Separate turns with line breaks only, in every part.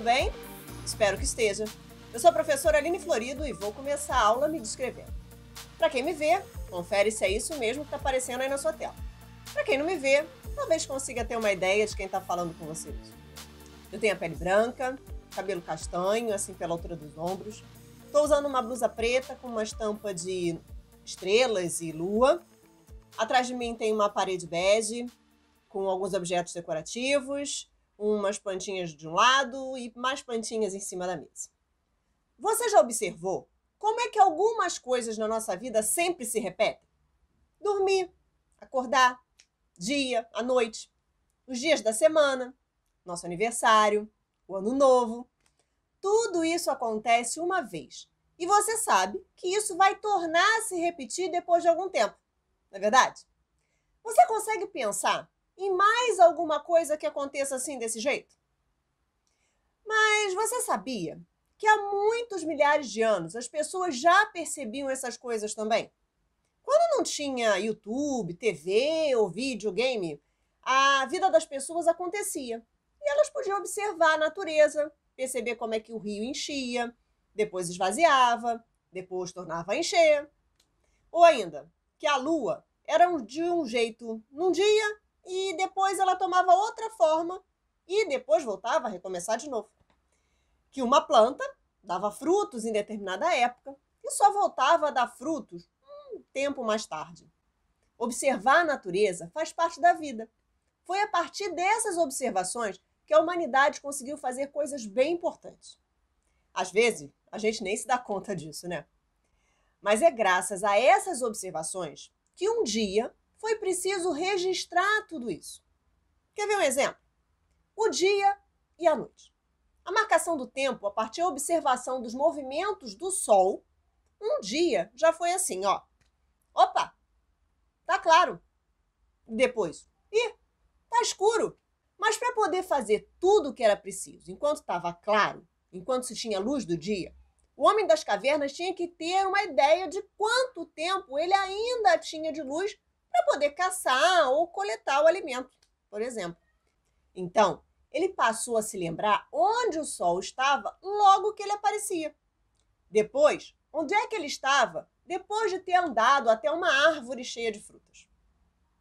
tudo bem? Espero que esteja. Eu sou a professora Aline Florido e vou começar a aula me descrevendo. Para quem me vê, confere se é isso mesmo que está aparecendo aí na sua tela. Para quem não me vê, talvez consiga ter uma ideia de quem está falando com vocês. Eu tenho a pele branca, cabelo castanho, assim pela altura dos ombros. Estou usando uma blusa preta com uma estampa de estrelas e lua. Atrás de mim tem uma parede bege com alguns objetos decorativos umas plantinhas de um lado e mais plantinhas em cima da mesa. Você já observou como é que algumas coisas na nossa vida sempre se repetem? Dormir, acordar, dia, a noite, os dias da semana, nosso aniversário, o ano novo. Tudo isso acontece uma vez. E você sabe que isso vai tornar a se repetir depois de algum tempo, não é verdade? Você consegue pensar e mais alguma coisa que aconteça assim desse jeito? Mas você sabia que há muitos milhares de anos as pessoas já percebiam essas coisas também? Quando não tinha YouTube, TV ou videogame, a vida das pessoas acontecia. E elas podiam observar a natureza, perceber como é que o rio enchia, depois esvaziava, depois tornava a encher. Ou ainda, que a lua era de um jeito num dia e depois ela tomava outra forma e depois voltava a recomeçar de novo. Que uma planta dava frutos em determinada época e só voltava a dar frutos um tempo mais tarde. Observar a natureza faz parte da vida. Foi a partir dessas observações que a humanidade conseguiu fazer coisas bem importantes. Às vezes, a gente nem se dá conta disso, né? Mas é graças a essas observações que um dia foi preciso registrar tudo isso. Quer ver um exemplo? O dia e a noite. A marcação do tempo a partir da observação dos movimentos do Sol, um dia já foi assim, ó. Opa, tá claro. Depois, ih, tá escuro. Mas para poder fazer tudo o que era preciso, enquanto estava claro, enquanto se tinha luz do dia, o homem das cavernas tinha que ter uma ideia de quanto tempo ele ainda tinha de luz para poder caçar ou coletar o alimento, por exemplo. Então, ele passou a se lembrar onde o sol estava logo que ele aparecia. Depois, onde é que ele estava depois de ter andado até uma árvore cheia de frutas.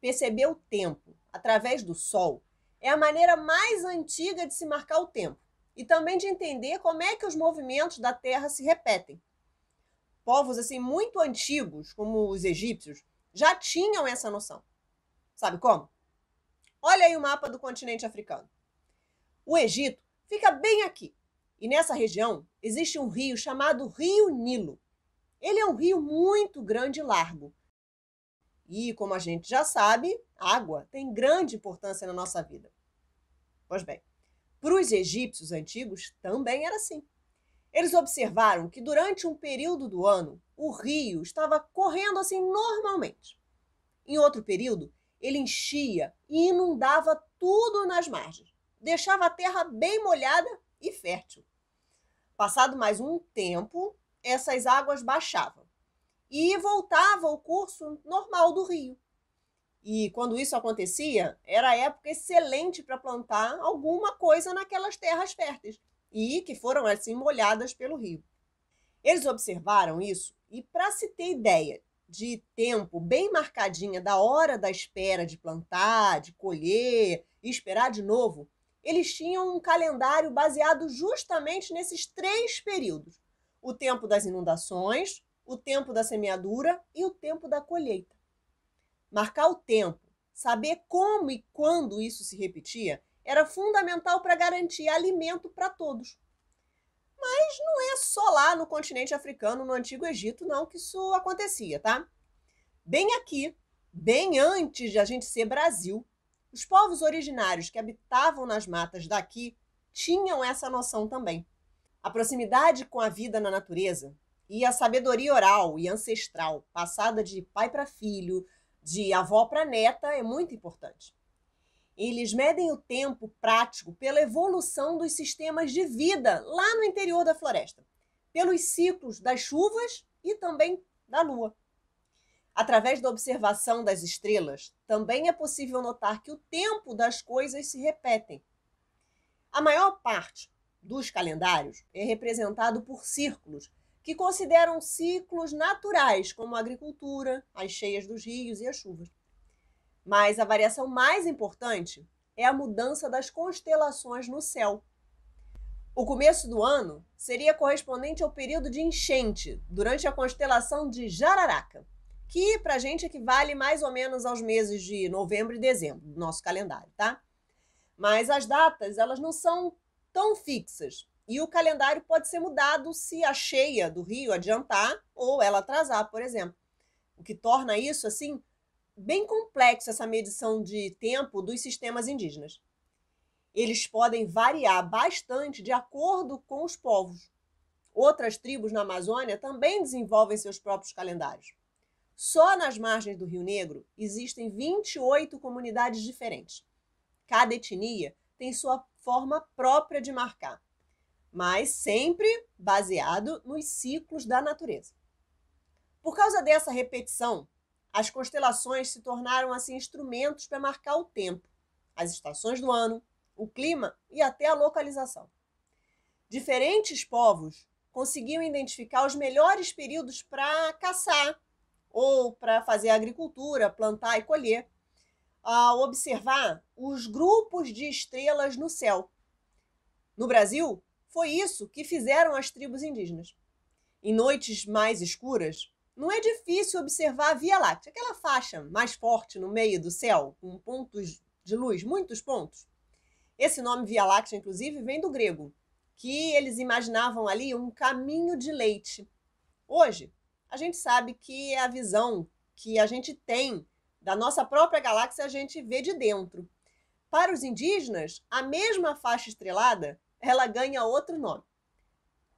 Perceber o tempo através do sol é a maneira mais antiga de se marcar o tempo e também de entender como é que os movimentos da Terra se repetem. Povos assim muito antigos, como os egípcios, já tinham essa noção. Sabe como? Olha aí o mapa do continente africano. O Egito fica bem aqui. E nessa região existe um rio chamado Rio Nilo. Ele é um rio muito grande e largo. E, como a gente já sabe, água tem grande importância na nossa vida. Pois bem, para os egípcios antigos também era assim. Eles observaram que durante um período do ano, o rio estava correndo assim normalmente. Em outro período, ele enchia e inundava tudo nas margens, deixava a terra bem molhada e fértil. Passado mais um tempo, essas águas baixavam e voltava ao curso normal do rio. E quando isso acontecia, era época excelente para plantar alguma coisa naquelas terras férteis e que foram assim molhadas pelo rio. Eles observaram isso e, para se ter ideia de tempo bem marcadinha da hora da espera de plantar, de colher e esperar de novo, eles tinham um calendário baseado justamente nesses três períodos: o tempo das inundações, o tempo da semeadura e o tempo da colheita. Marcar o tempo, saber como e quando isso se repetia, era fundamental para garantir alimento para todos. Mas não é só lá no continente africano, no Antigo Egito, não, que isso acontecia, tá? Bem aqui, bem antes de a gente ser Brasil, os povos originários que habitavam nas matas daqui tinham essa noção também. A proximidade com a vida na natureza e a sabedoria oral e ancestral, passada de pai para filho, de avó para neta, é muito importante. Eles medem o tempo prático pela evolução dos sistemas de vida lá no interior da floresta, pelos ciclos das chuvas e também da lua. Através da observação das estrelas, também é possível notar que o tempo das coisas se repetem. A maior parte dos calendários é representado por círculos, que consideram ciclos naturais, como a agricultura, as cheias dos rios e as chuvas. Mas a variação mais importante é a mudança das constelações no céu. O começo do ano seria correspondente ao período de enchente, durante a constelação de Jararaca, que para a gente equivale mais ou menos aos meses de novembro e dezembro do nosso calendário, tá? Mas as datas, elas não são tão fixas e o calendário pode ser mudado se a cheia do rio adiantar ou ela atrasar, por exemplo. O que torna isso, assim, bem complexo essa medição de tempo dos sistemas indígenas. Eles podem variar bastante de acordo com os povos. Outras tribos na Amazônia também desenvolvem seus próprios calendários. Só nas margens do Rio Negro existem 28 comunidades diferentes. Cada etnia tem sua forma própria de marcar, mas sempre baseado nos ciclos da natureza. Por causa dessa repetição, as constelações se tornaram assim instrumentos para marcar o tempo, as estações do ano, o clima e até a localização. Diferentes povos conseguiam identificar os melhores períodos para caçar ou para fazer agricultura, plantar e colher, ao observar os grupos de estrelas no céu. No Brasil, foi isso que fizeram as tribos indígenas. Em noites mais escuras, não é difícil observar a Via Láctea, aquela faixa mais forte no meio do céu, com pontos de luz, muitos pontos. Esse nome Via Láctea, inclusive, vem do grego, que eles imaginavam ali um caminho de leite. Hoje, a gente sabe que é a visão que a gente tem da nossa própria galáxia a gente vê de dentro. Para os indígenas, a mesma faixa estrelada, ela ganha outro nome.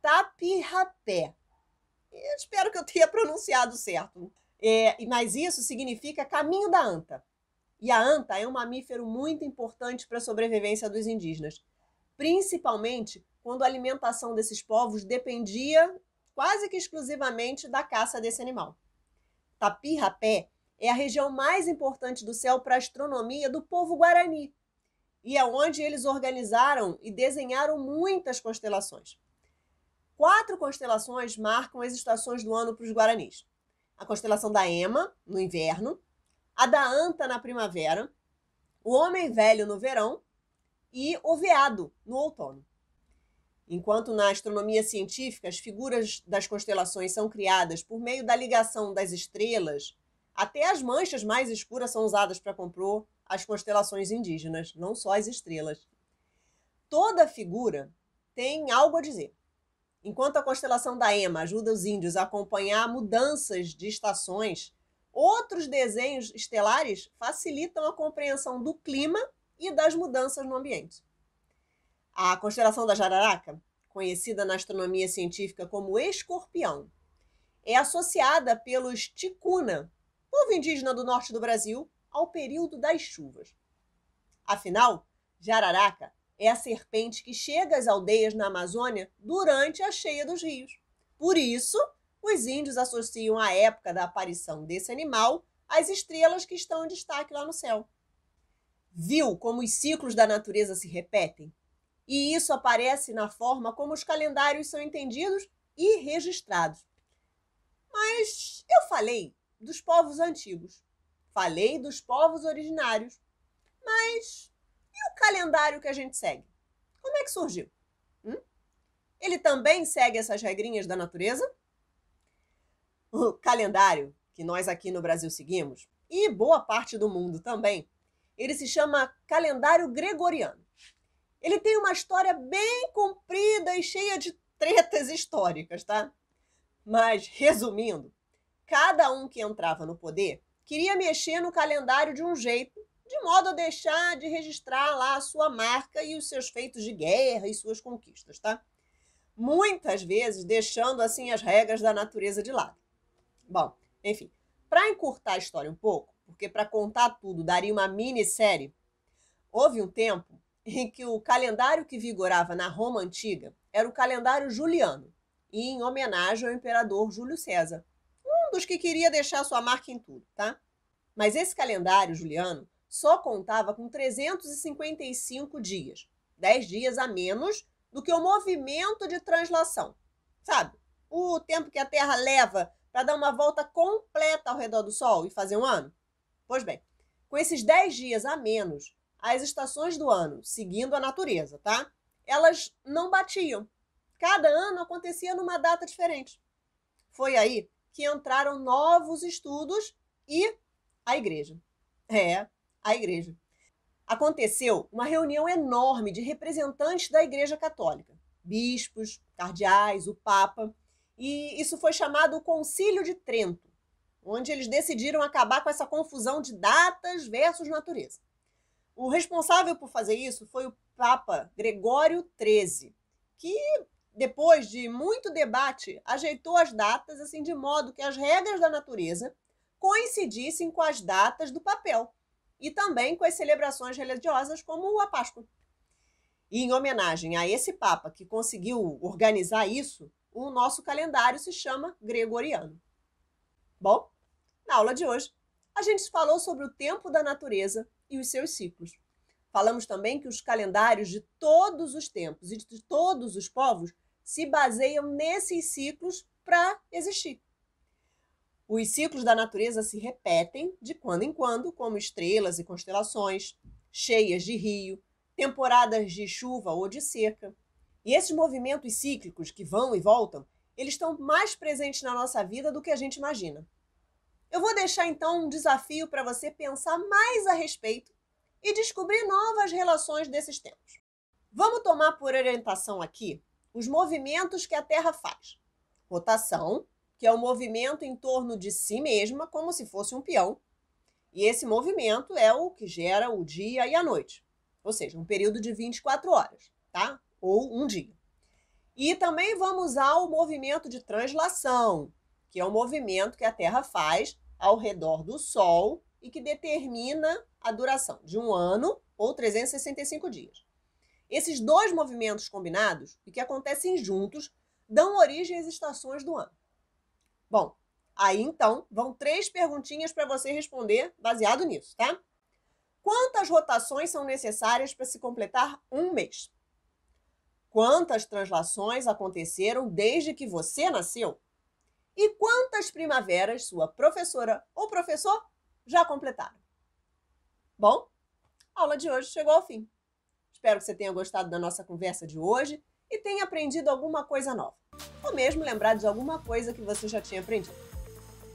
Tapirapé. Eu espero que eu tenha pronunciado certo. É, mas isso significa caminho da anta. E a anta é um mamífero muito importante para a sobrevivência dos indígenas, principalmente quando a alimentação desses povos dependia quase que exclusivamente da caça desse animal. Tapirapé é a região mais importante do céu para a astronomia do povo guarani, e é onde eles organizaram e desenharam muitas constelações. Quatro constelações marcam as estações do ano para os guaranis: a constelação da Ema, no inverno, a da Anta, na primavera, o Homem Velho, no verão e o Veado, no outono. Enquanto na astronomia científica as figuras das constelações são criadas por meio da ligação das estrelas, até as manchas mais escuras são usadas para compor as constelações indígenas, não só as estrelas. Toda figura tem algo a dizer. Enquanto a constelação da Ema ajuda os índios a acompanhar mudanças de estações, outros desenhos estelares facilitam a compreensão do clima e das mudanças no ambiente. A constelação da Jararaca, conhecida na astronomia científica como Escorpião, é associada pelos Ticuna, povo indígena do norte do Brasil, ao período das chuvas. Afinal, Jararaca é a serpente que chega às aldeias na Amazônia durante a cheia dos rios. Por isso, os índios associam a época da aparição desse animal às estrelas que estão em destaque lá no céu. Viu como os ciclos da natureza se repetem? E isso aparece na forma como os calendários são entendidos e registrados. Mas eu falei dos povos antigos, falei dos povos originários, mas e o calendário que a gente segue? Como é que surgiu? Hum? Ele também segue essas regrinhas da natureza? O calendário que nós aqui no Brasil seguimos, e boa parte do mundo também, ele se chama calendário gregoriano. Ele tem uma história bem comprida e cheia de tretas históricas, tá? Mas, resumindo, cada um que entrava no poder queria mexer no calendário de um jeito de modo a deixar de registrar lá a sua marca e os seus feitos de guerra e suas conquistas, tá? Muitas vezes deixando assim as regras da natureza de lado. Bom, enfim, para encurtar a história um pouco, porque para contar tudo daria uma minissérie, houve um tempo em que o calendário que vigorava na Roma antiga era o calendário juliano, em homenagem ao imperador Júlio César, um dos que queria deixar sua marca em tudo, tá? Mas esse calendário juliano só contava com 355 dias, 10 dias a menos do que o movimento de translação, sabe? O tempo que a Terra leva para dar uma volta completa ao redor do Sol e fazer um ano? Pois bem, com esses 10 dias a menos, as estações do ano, seguindo a natureza, tá? Elas não batiam. Cada ano acontecia numa data diferente. Foi aí que entraram novos estudos e a igreja. É, a igreja. Aconteceu uma reunião enorme de representantes da Igreja Católica, bispos, cardeais, o Papa, e isso foi chamado o Concílio de Trento, onde eles decidiram acabar com essa confusão de datas versus natureza. O responsável por fazer isso foi o Papa Gregório XIII, que depois de muito debate ajeitou as datas assim de modo que as regras da natureza coincidissem com as datas do papel e também com as celebrações religiosas como a Páscoa. E em homenagem a esse Papa que conseguiu organizar isso, o nosso calendário se chama Gregoriano. Bom, na aula de hoje, a gente falou sobre o tempo da natureza e os seus ciclos. Falamos também que os calendários de todos os tempos e de todos os povos se baseiam nesses ciclos para existir. Os ciclos da natureza se repetem de quando em quando, como estrelas e constelações, cheias de rio, temporadas de chuva ou de seca. E esses movimentos cíclicos que vão e voltam, eles estão mais presentes na nossa vida do que a gente imagina. Eu vou deixar então um desafio para você pensar mais a respeito e descobrir novas relações desses tempos. Vamos tomar por orientação aqui os movimentos que a Terra faz: rotação, que é o movimento em torno de si mesma, como se fosse um peão. E esse movimento é o que gera o dia e a noite, ou seja, um período de 24 horas, tá? Ou um dia. E também vamos ao movimento de translação, que é o movimento que a Terra faz ao redor do Sol e que determina a duração de um ano ou 365 dias. Esses dois movimentos combinados e que acontecem juntos dão origem às estações do ano. Bom, aí então vão três perguntinhas para você responder baseado nisso, tá? Quantas rotações são necessárias para se completar um mês? Quantas translações aconteceram desde que você nasceu? E quantas primaveras sua professora ou professor já completaram? Bom, a aula de hoje chegou ao fim. Espero que você tenha gostado da nossa conversa de hoje e tenha aprendido alguma coisa nova, ou mesmo lembrado de alguma coisa que você já tinha aprendido.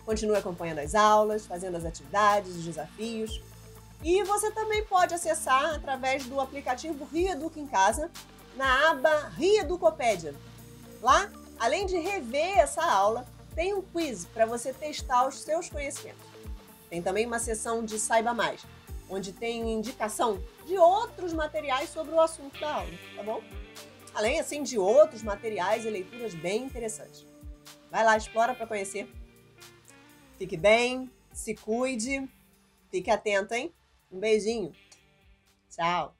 Continue acompanhando as aulas, fazendo as atividades, os desafios. E você também pode acessar através do aplicativo Rieduc em Casa, na aba Rieducopédia. Lá, além de rever essa aula, tem um quiz para você testar os seus conhecimentos. Tem também uma seção de Saiba Mais, onde tem indicação de outros materiais sobre o assunto da aula, tá bom? além assim de outros materiais e leituras bem interessantes. Vai lá, explora para conhecer. Fique bem, se cuide, fique atento, hein? Um beijinho. Tchau.